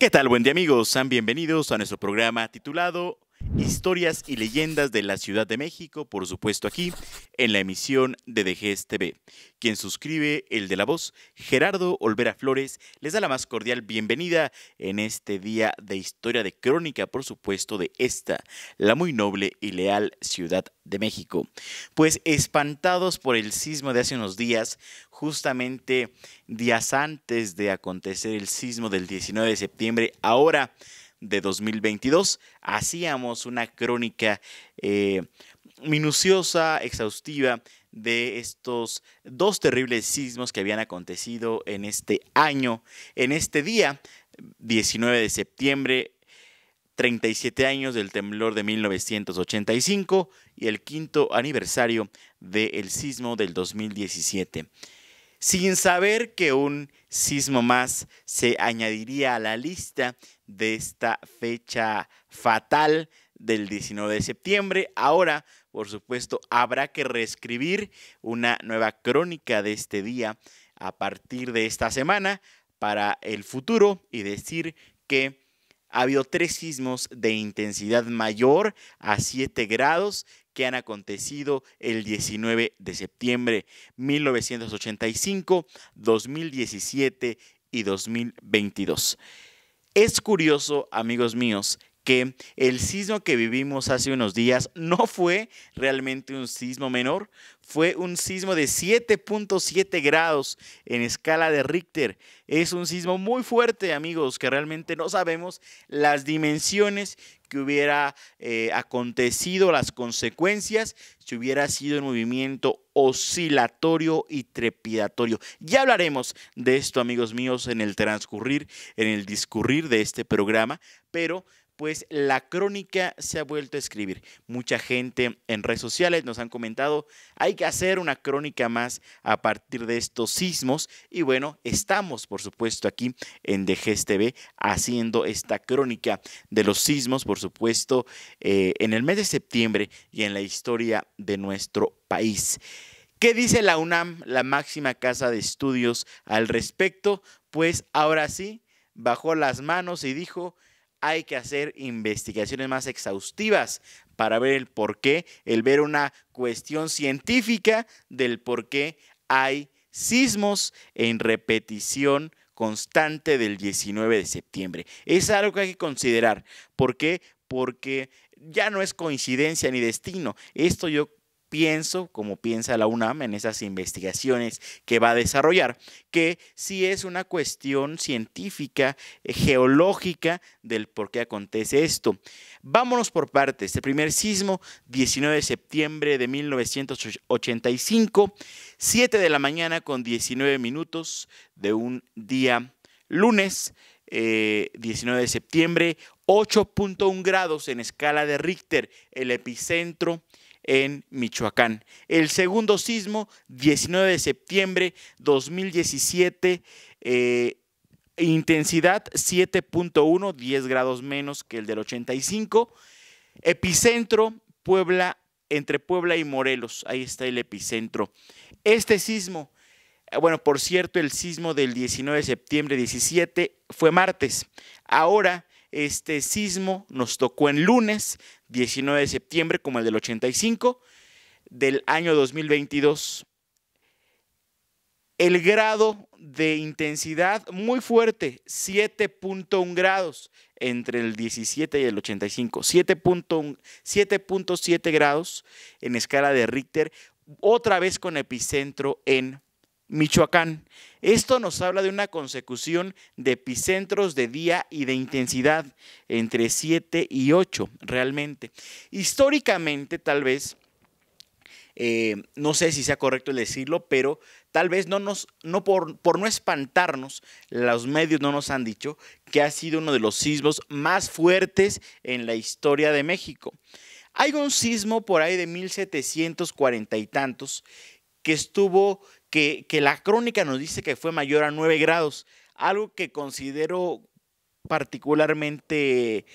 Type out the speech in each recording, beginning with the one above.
¿Qué tal, buen día amigos? Sean bienvenidos a nuestro programa titulado historias y leyendas de la Ciudad de México, por supuesto aquí, en la emisión de DGS TV. Quien suscribe, el de la voz, Gerardo Olvera Flores, les da la más cordial bienvenida en este día de historia de crónica, por supuesto, de esta, la muy noble y leal Ciudad de México. Pues espantados por el sismo de hace unos días, justamente días antes de acontecer el sismo del 19 de septiembre, ahora de 2022. Hacíamos una crónica eh, minuciosa, exhaustiva de estos dos terribles sismos que habían acontecido en este año, en este día, 19 de septiembre 37 años del temblor de 1985 y el quinto aniversario del sismo del 2017 sin saber que un sismo más se añadiría a la lista de esta fecha fatal del 19 de septiembre. Ahora, por supuesto, habrá que reescribir una nueva crónica de este día a partir de esta semana para el futuro y decir que ha habido tres sismos de intensidad mayor a 7 grados que han acontecido el 19 de septiembre 1985, 2017 y 2022. Es curioso, amigos míos, el sismo que vivimos hace unos días no fue realmente un sismo menor, fue un sismo de 7.7 grados en escala de Richter. Es un sismo muy fuerte, amigos, que realmente no sabemos las dimensiones que hubiera eh, acontecido, las consecuencias, si hubiera sido un movimiento oscilatorio y trepidatorio. Ya hablaremos de esto, amigos míos, en el transcurrir, en el discurrir de este programa, pero pues la crónica se ha vuelto a escribir. Mucha gente en redes sociales nos han comentado, hay que hacer una crónica más a partir de estos sismos. Y bueno, estamos, por supuesto, aquí en DGSTV TV haciendo esta crónica de los sismos, por supuesto, eh, en el mes de septiembre y en la historia de nuestro país. ¿Qué dice la UNAM, la máxima casa de estudios, al respecto? Pues ahora sí, bajó las manos y dijo hay que hacer investigaciones más exhaustivas para ver el por qué, el ver una cuestión científica del por qué hay sismos en repetición constante del 19 de septiembre. Es algo que hay que considerar. ¿Por qué? Porque ya no es coincidencia ni destino. Esto yo pienso, como piensa la UNAM en esas investigaciones que va a desarrollar, que sí es una cuestión científica, eh, geológica del por qué acontece esto. Vámonos por partes. El primer sismo, 19 de septiembre de 1985, 7 de la mañana con 19 minutos de un día lunes. 19 eh, de septiembre, 8.1 grados en escala de Richter, el epicentro en Michoacán. El segundo sismo, 19 de septiembre 2017, eh, intensidad 7.1, 10 grados menos que el del 85. Epicentro, Puebla, entre Puebla y Morelos, ahí está el epicentro. Este sismo, eh, bueno, por cierto, el sismo del 19 de septiembre 17 fue martes. Ahora este sismo nos tocó en lunes 19 de septiembre, como el del 85, del año 2022. El grado de intensidad muy fuerte, 7.1 grados entre el 17 y el 85, 7.7 grados en escala de Richter, otra vez con epicentro en Michoacán. Esto nos habla de una consecución de epicentros de día y de intensidad entre 7 y 8 realmente. Históricamente tal vez, eh, no sé si sea correcto el decirlo, pero tal vez no nos, no por, por no espantarnos, los medios no nos han dicho que ha sido uno de los sismos más fuertes en la historia de México. Hay un sismo por ahí de 1740 y tantos que estuvo que, la crónica nos dice que fue mayor a 9 grados, algo que considero particularmente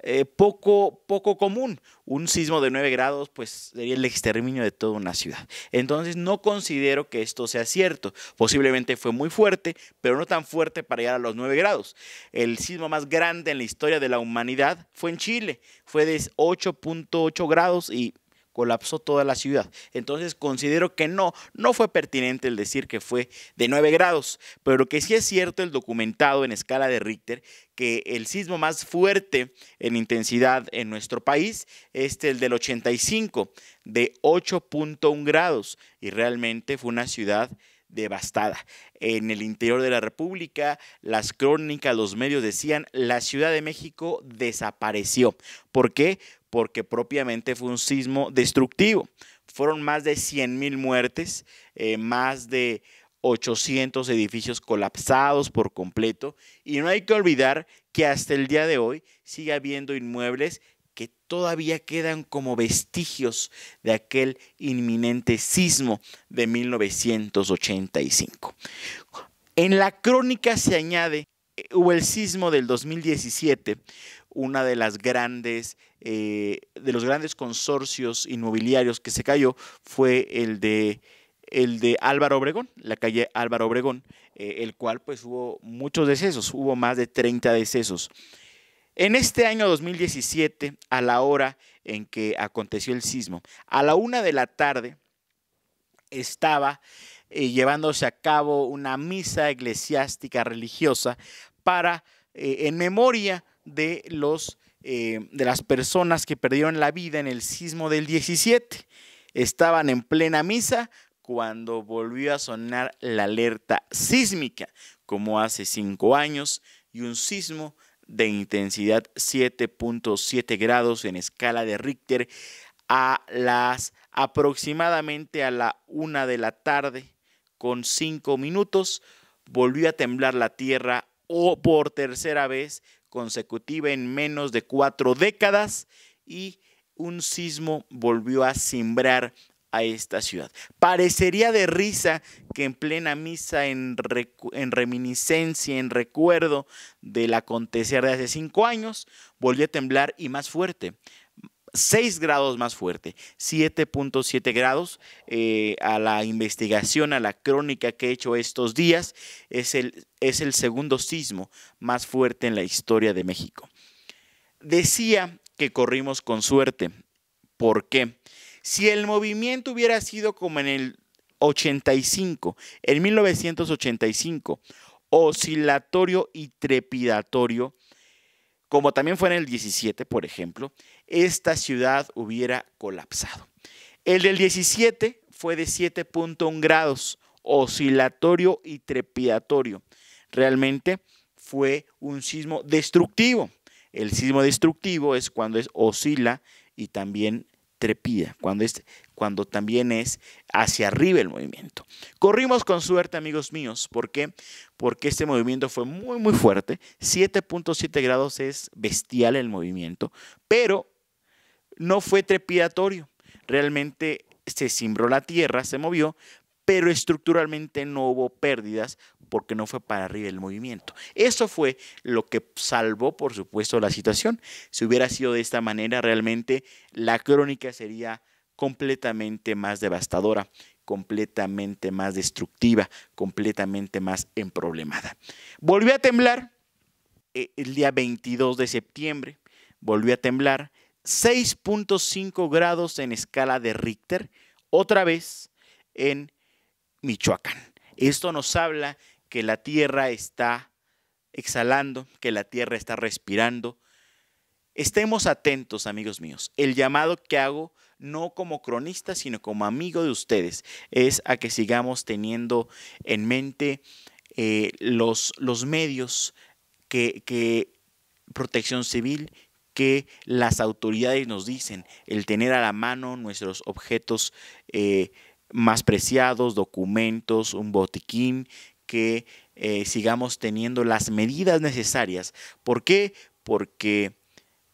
eh, poco, poco común. Un sismo de 9 grados, pues sería el exterminio de toda una ciudad. Entonces, no considero que esto sea cierto. Posiblemente fue muy fuerte, pero no tan fuerte para llegar a los 9 grados. El sismo más grande en la historia de la humanidad fue en Chile, fue de 8.8 grados y colapsó toda la ciudad. Entonces considero que no, no fue pertinente el decir que fue de 9 grados, pero que sí es cierto el documentado en escala de Richter que el sismo más fuerte en intensidad en nuestro país es el del 85, de 8.1 grados, y realmente fue una ciudad devastada. En el interior de la República, las crónicas, los medios decían, la Ciudad de México desapareció. ¿Por qué? porque propiamente fue un sismo destructivo. Fueron más de 100.000 muertes, eh, más de 800 edificios colapsados por completo y no hay que olvidar que hasta el día de hoy sigue habiendo inmuebles que todavía quedan como vestigios de aquel inminente sismo de 1985. En la crónica se añade, eh, hubo el sismo del 2017, una de las grandes, eh, de los grandes consorcios inmobiliarios que se cayó fue el de el de Álvaro Obregón, la calle Álvaro Obregón, eh, el cual pues hubo muchos decesos, hubo más de 30 decesos. En este año 2017, a la hora en que aconteció el sismo, a la una de la tarde estaba eh, llevándose a cabo una misa eclesiástica religiosa para, en memoria eh, de, las personas que perdieron la vida en el sismo del 17. Estaban en plena misa cuando volvió a sonar la alerta sísmica, como hace cinco años, y un sismo de intensidad 7.7 grados en escala de Richter a las aproximadamente a la una de la tarde con cinco minutos volvió a temblar la tierra o por tercera vez consecutiva en menos de cuatro décadas y un sismo volvió a simbrar a esta ciudad. Parecería de risa que en plena misa, en, reminiscencia, en recuerdo del acontecer de hace cinco años, volvió a temblar y más fuerte. 6 grados más fuerte, 7.7 grados. Eh, a la investigación, a la crónica que he hecho estos días, es el, es el segundo sismo más fuerte en la historia de México. Decía que corrimos con suerte. ¿Por qué? Si el movimiento hubiera sido como en el 85, en 1985, oscilatorio y trepidatorio, como también fue en el 17, por ejemplo, esta ciudad hubiera colapsado. El del 17 fue de 7.1 grados, oscilatorio y trepidatorio. Realmente fue un sismo destructivo. El sismo destructivo es cuando es oscila y también trepida, cuando, cuando también es hacia arriba el movimiento. Corrimos con suerte, amigos míos, ¿por qué? Porque este movimiento fue muy, muy fuerte. 7.7 grados es bestial el movimiento, pero no fue trepidatorio. Realmente se cimbró la tierra, se movió, pero estructuralmente no hubo pérdidas porque no fue para arriba el movimiento. Eso fue lo que salvó, por supuesto, la situación. Si hubiera sido de esta manera, realmente la crónica sería completamente más devastadora, completamente más destructiva, completamente más emproblemada. Volvió a temblar eh, el día 22 de septiembre, volvió a temblar 6.5 grados en escala de Richter, otra vez en Michoacán. Esto nos habla que la tierra está exhalando, que la tierra está respirando. Estemos atentos, amigos míos. El llamado que hago, no como cronista, sino como amigo de ustedes, es a que sigamos teniendo en mente eh, los, los, medios que, protección civil que las autoridades nos dicen, el tener a la mano nuestros objetos eh, más preciados, documentos, un botiquín, que eh, sigamos teniendo las medidas necesarias. ¿Por qué? Porque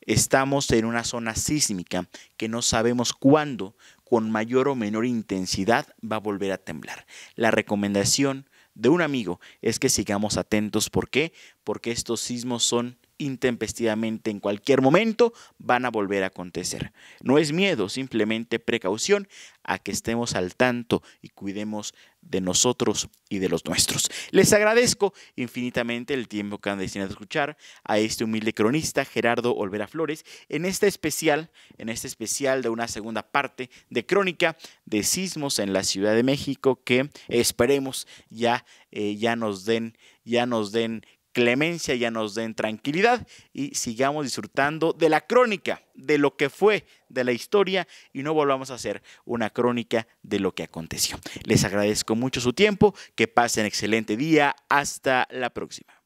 estamos en una zona sísmica que no sabemos cuándo, con mayor o menor intensidad, va a volver a temblar. La recomendación de un amigo es que sigamos atentos. ¿Por qué? Porque estos sismos son intempestivamente en cualquier momento van a volver a acontecer. No es miedo, simplemente precaución a que estemos al tanto y cuidemos de nosotros y de los nuestros. Les agradezco infinitamente el tiempo que han destinado a escuchar a este humilde cronista Gerardo Olvera Flores en este especial, en este especial de una segunda parte de crónica de sismos en la Ciudad de México que esperemos ya eh, ya nos den ya nos den clemencia ya nos den tranquilidad y sigamos disfrutando de la crónica, de lo que fue, de la historia y no volvamos a hacer una crónica de lo que aconteció. Les agradezco mucho su tiempo, que pasen excelente día, hasta la próxima.